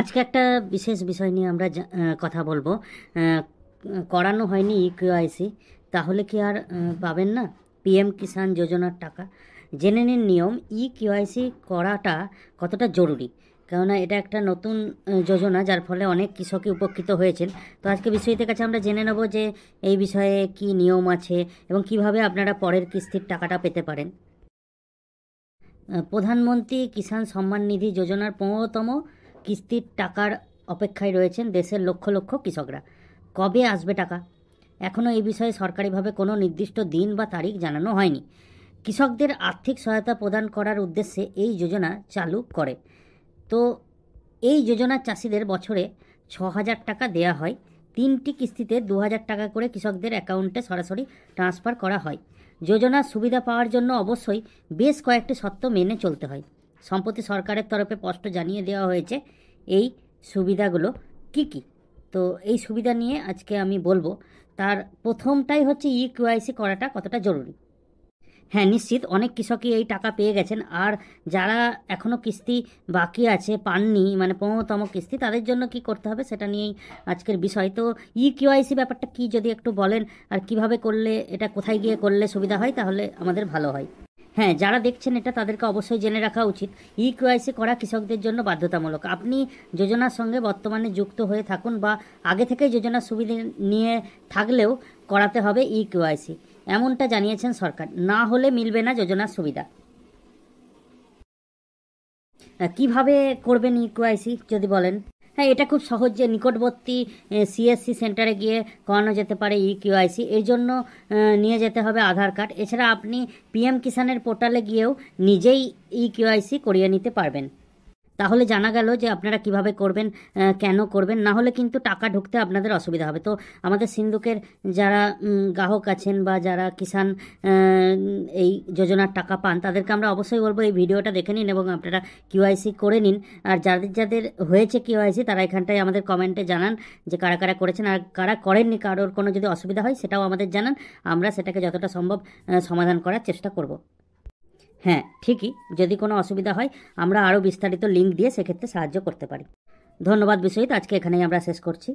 আজকে একটা বিশেষ বিষয় নিয়ে আমরা কথা বলবো করানো হয়নি ইকিউআইসি তাহলে কি আর পাবেন না পিএম কিষাণ যোজনার টাকা জেনে নিন নিয়ম ই কিউআইসি করাটা কতটা জরুরি কেননা এটা একটা নতুন যোজনা যার ফলে অনেক কৃষকই উপকৃত হয়েছেন তো আজকে বিষয়টির কাছে আমরা জেনে নেব যে এই বিষয়ে কি নিয়ম আছে এবং কিভাবে আপনারা পরের কিস্তির টাকাটা পেতে পারেন প্রধানমন্ত্রী কিষাণ সম্মান নিধি যোজনার পনেরোতম কিস্তির টাকার অপেক্ষায় রয়েছেন দেশের লক্ষ লক্ষ কৃষকরা কবে আসবে টাকা এখনও এই বিষয়ে সরকারিভাবে কোনো নির্দিষ্ট দিন বা তারিখ জানানো হয়নি কৃষকদের আর্থিক সহায়তা প্রদান করার উদ্দেশ্যে এই যোজনা চালু করে তো এই যোজনা চাষিদের বছরে ছ হাজার টাকা দেয়া হয় তিনটি কিস্তিতে দু হাজার টাকা করে কৃষকদের অ্যাকাউন্টে সরাসরি ট্রান্সফার করা হয় যোজনার সুবিধা পাওয়ার জন্য অবশ্যই বেশ কয়েকটি শর্ত মেনে চলতে হয় সম্প্রতি সরকারের তরফে স্পষ্ট জানিয়ে দেওয়া হয়েছে এই সুবিধাগুলো কি কি তো এই সুবিধা নিয়ে আজকে আমি বলবো তার প্রথমটাই হচ্ছে ই কেওয়াইসি করাটা কতটা জরুরি হ্যাঁ নিশ্চিত অনেক কৃষকই এই টাকা পেয়ে গেছেন আর যারা এখনও কিস্তি বাকি আছে পাননি মানে পনেরোতম কিস্তি তাদের জন্য কি করতে হবে সেটা নিয়েই আজকের বিষয় তো ই কিউআইসি ব্যাপারটা কি যদি একটু বলেন আর কিভাবে করলে এটা কোথায় গিয়ে করলে সুবিধা হয় তাহলে আমাদের ভালো হয় হ্যাঁ যারা দেখছেন এটা তাদেরকে অবশ্যই জেনে রাখা উচিত ই কেওয়াইসি করা কৃষকদের জন্য বাধ্যতামূলক আপনি যোজনার সঙ্গে বর্তমানে যুক্ত হয়ে থাকুন বা আগে থেকে যোজনার সুবিধে নিয়ে থাকলেও করাতে হবে ই কেওয়াইসি এমনটা জানিয়েছেন সরকার না হলে মিলবে না যোজনার সুবিধা কিভাবে করবেন ই কেওয়াইসি যদি বলেন হ্যাঁ এটা খুব সহজ যে নিকটবর্তী সিএসসি সেন্টারে গিয়ে করানো যেতে পারে ই e কিউআইসি এর জন্য নিয়ে যেতে হবে আধার কার্ড এছাড়া আপনি পিএম কিষানের পোর্টালে গিয়েও নিজেই ই e কিউআইসি করিয়ে নিতে পারবেন তাহলে জানা গেল যে আপনারা কিভাবে করবেন কেন করবেন না হলে কিন্তু টাকা ঢুকতে আপনাদের অসুবিধা হবে তো আমাদের সিন্ধুকের যারা গ্রাহক আছেন বা যারা কিষাণ এই যোজনার টাকা পান তাদেরকে আমরা অবশ্যই বলবো এই ভিডিওটা দেখে নিন এবং আপনারা কিউআইসি করে নিন আর যাদের যাদের হয়েছে কিউআইসি তারা এখানটায় আমাদের কমেন্টে জানান যে কারা কারা করেছেন আর কারা করেননি কারোর কোনো যদি অসুবিধা হয় সেটাও আমাদের জানান আমরা সেটাকে যতটা সম্ভব সমাধান করার চেষ্টা করব হ্যাঁ ঠিকই যদি কোনো অসুবিধা হয় আমরা আরও বিস্তারিত লিঙ্ক দিয়ে সেক্ষেত্রে সাহায্য করতে পারি ধন্যবাদ বিষয়িত আজকে এখানেই আমরা শেষ করছি